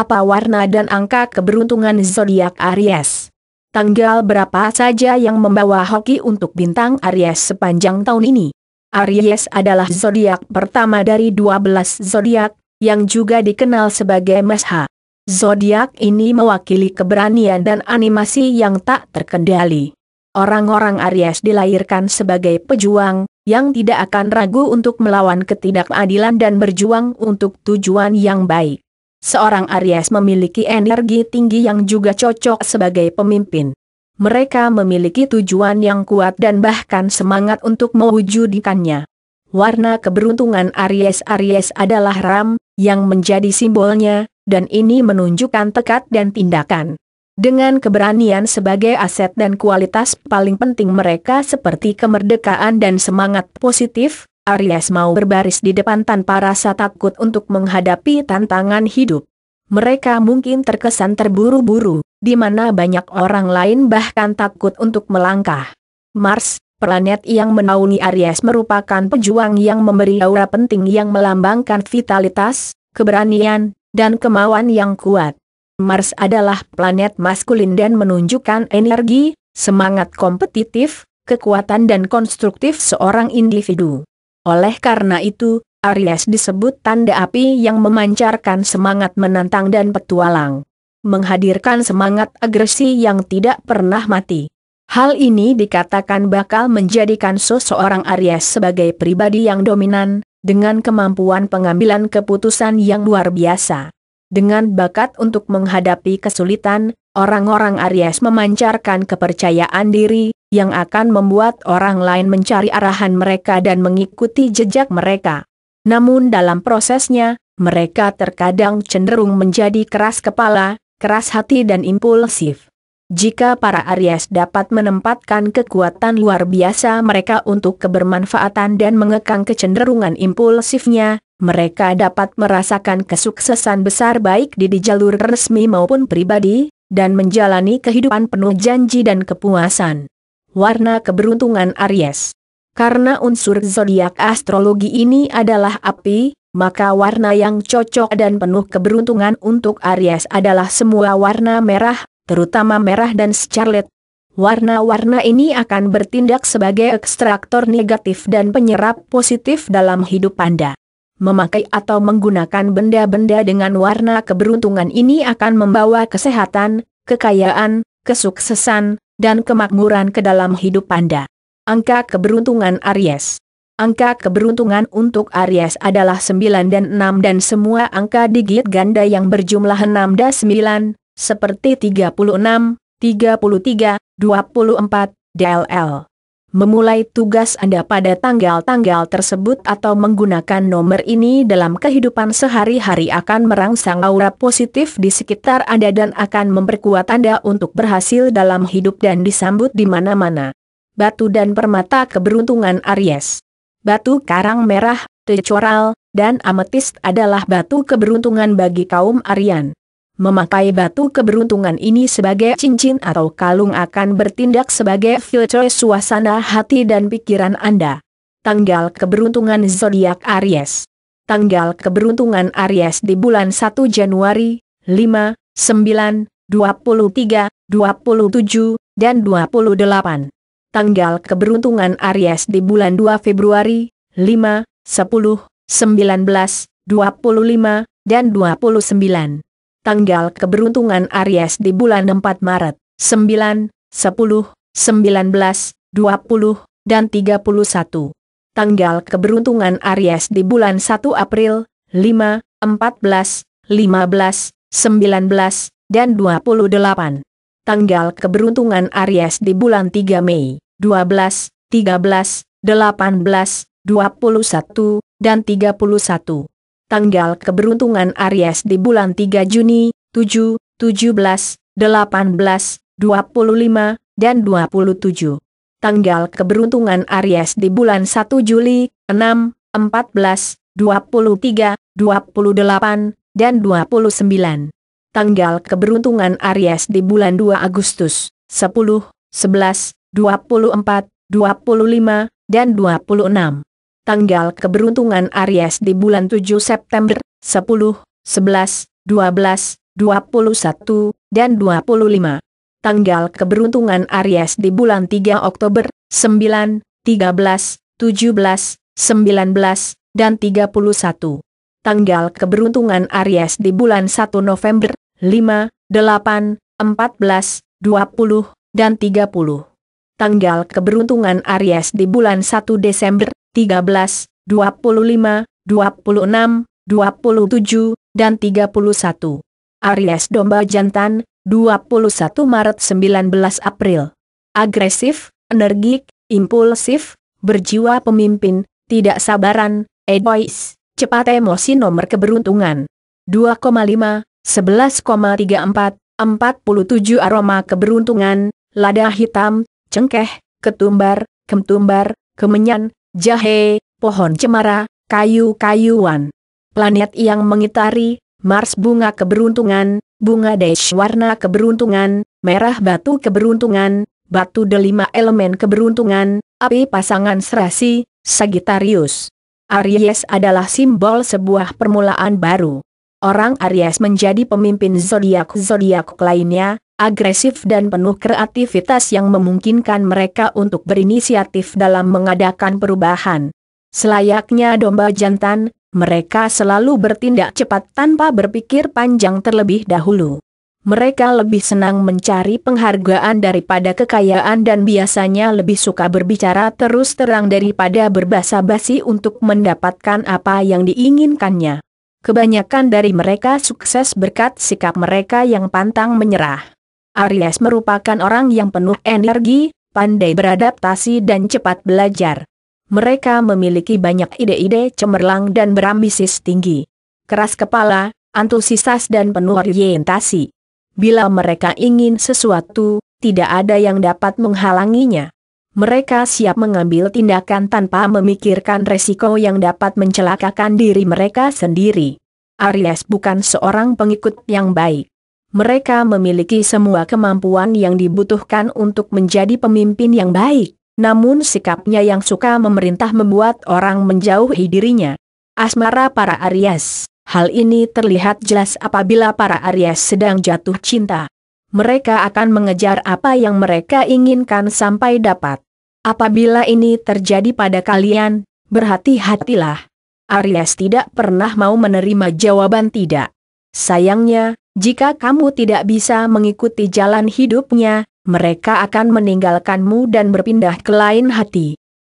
apa warna dan angka keberuntungan zodiak Aries. Tanggal berapa saja yang membawa hoki untuk bintang Aries sepanjang tahun ini. Aries adalah zodiak pertama dari 12 zodiak yang juga dikenal sebagai Mesha. Zodiak ini mewakili keberanian dan animasi yang tak terkendali. Orang-orang Aries dilahirkan sebagai pejuang yang tidak akan ragu untuk melawan ketidakadilan dan berjuang untuk tujuan yang baik. Seorang Aries memiliki energi tinggi yang juga cocok sebagai pemimpin. Mereka memiliki tujuan yang kuat dan bahkan semangat untuk mewujudkannya. Warna keberuntungan Aries-Aries adalah ram, yang menjadi simbolnya, dan ini menunjukkan tekad dan tindakan. Dengan keberanian sebagai aset dan kualitas paling penting mereka seperti kemerdekaan dan semangat positif, Aries mau berbaris di depan tanpa rasa takut untuk menghadapi tantangan hidup. Mereka mungkin terkesan terburu-buru, di mana banyak orang lain bahkan takut untuk melangkah. Mars, planet yang menaungi Aries merupakan pejuang yang memberi aura penting yang melambangkan vitalitas, keberanian, dan kemauan yang kuat. Mars adalah planet maskulin dan menunjukkan energi, semangat kompetitif, kekuatan dan konstruktif seorang individu. Oleh karena itu, Aries disebut tanda api yang memancarkan semangat menantang dan petualang. Menghadirkan semangat agresi yang tidak pernah mati. Hal ini dikatakan bakal menjadikan seseorang Aries sebagai pribadi yang dominan, dengan kemampuan pengambilan keputusan yang luar biasa. Dengan bakat untuk menghadapi kesulitan, orang-orang Aries memancarkan kepercayaan diri, yang akan membuat orang lain mencari arahan mereka dan mengikuti jejak mereka. Namun dalam prosesnya, mereka terkadang cenderung menjadi keras kepala, keras hati dan impulsif. Jika para Aries dapat menempatkan kekuatan luar biasa mereka untuk kebermanfaatan dan mengekang kecenderungan impulsifnya, mereka dapat merasakan kesuksesan besar baik di, di jalur resmi maupun pribadi, dan menjalani kehidupan penuh janji dan kepuasan warna keberuntungan Aries. Karena unsur zodiak astrologi ini adalah api, maka warna yang cocok dan penuh keberuntungan untuk Aries adalah semua warna merah, terutama merah dan scarlet. Warna-warna ini akan bertindak sebagai ekstraktor negatif dan penyerap positif dalam hidup Anda. Memakai atau menggunakan benda-benda dengan warna keberuntungan ini akan membawa kesehatan, kekayaan, kesuksesan, dan kemakmuran ke dalam hidup Anda. Angka keberuntungan Aries Angka keberuntungan untuk Aries adalah 9 dan 6 dan semua angka digit ganda yang berjumlah 6 dan 9, seperti 36, 33, 24, DLL memulai tugas Anda pada tanggal-tanggal tersebut atau menggunakan nomor ini dalam kehidupan sehari-hari akan merangsang aura positif di sekitar Anda dan akan memperkuat Anda untuk berhasil dalam hidup dan disambut di mana-mana. Batu dan permata keberuntungan Aries. Batu karang merah, tecoral, dan ametist adalah batu keberuntungan bagi kaum Aryan memakai batu keberuntungan ini sebagai cincin atau kalung akan bertindak sebagai filter suasana hati dan pikiran Anda. Tanggal keberuntungan zodiak Aries. Tanggal keberuntungan Aries di bulan 1 Januari, 5, 9, 23, 27, dan 28. Tanggal keberuntungan Aries di bulan 2 Februari, 5, 10, 19, 25, dan 29 tanggal keberuntungan Aries di bulan 4 Maret, 9, 10, 19, 20, dan 31. Tanggal keberuntungan Aries di bulan 1 April, 5, 14, 15, 19, dan 28. Tanggal keberuntungan Aries di bulan 3 Mei, 12, 13, 18, 21, dan 31 tanggal keberuntungan Aries di bulan 3 Juni, 7, 17, 18, 25, dan 27. Tanggal keberuntungan Aries di bulan 1 Juli, 6, 14, 23, 28, dan 29. Tanggal keberuntungan Aries di bulan 2 Agustus, 10, 11, 24, 25, dan 26 tanggal keberuntungan Aries di bulan 7 September, 10, 11, 12, 21, dan 25. Tanggal keberuntungan Aries di bulan 3 Oktober, 9, 13, 17, 19, dan 31. Tanggal keberuntungan Aries di bulan 1 November, 5, 8, 14, 20, dan 30. Tanggal keberuntungan Aries di bulan 1 Desember, 13, 25, 26, 27, dan 31. Aries domba jantan, 21 Maret 19 April. Agresif, energik, impulsif, berjiwa pemimpin, tidak sabaran, egois, cepat emosi nomor keberuntungan. 2,5, 11,34, 47 aroma keberuntungan, lada hitam, cengkeh, ketumbar, kemtumbar, kemenyan, jahe, pohon cemara, kayu-kayuan. Planet yang mengitari, Mars bunga keberuntungan, bunga desh warna keberuntungan, merah batu keberuntungan, batu delima elemen keberuntungan, api pasangan serasi, Sagittarius. Aries adalah simbol sebuah permulaan baru. Orang Aries menjadi pemimpin zodiak-zodiak lainnya, agresif dan penuh kreativitas yang memungkinkan mereka untuk berinisiatif dalam mengadakan perubahan. Selayaknya domba jantan, mereka selalu bertindak cepat tanpa berpikir panjang terlebih dahulu. Mereka lebih senang mencari penghargaan daripada kekayaan dan biasanya lebih suka berbicara terus terang daripada berbasa-basi untuk mendapatkan apa yang diinginkannya. Kebanyakan dari mereka sukses berkat sikap mereka yang pantang menyerah. Aries merupakan orang yang penuh energi, pandai beradaptasi dan cepat belajar. Mereka memiliki banyak ide-ide cemerlang dan berambisi tinggi. Keras kepala, antusias dan penuh orientasi. Bila mereka ingin sesuatu, tidak ada yang dapat menghalanginya. Mereka siap mengambil tindakan tanpa memikirkan resiko yang dapat mencelakakan diri mereka sendiri. Aries bukan seorang pengikut yang baik mereka memiliki semua kemampuan yang dibutuhkan untuk menjadi pemimpin yang baik, namun sikapnya yang suka memerintah membuat orang menjauhi dirinya. Asmara para Aries Hal ini terlihat jelas apabila para Aries sedang jatuh cinta. Mereka akan mengejar apa yang mereka inginkan sampai dapat. Apabila ini terjadi pada kalian, berhati-hatilah. Aries tidak pernah mau menerima jawaban tidak. Sayangnya, jika kamu tidak bisa mengikuti jalan hidupnya, mereka akan meninggalkanmu dan berpindah ke lain hati.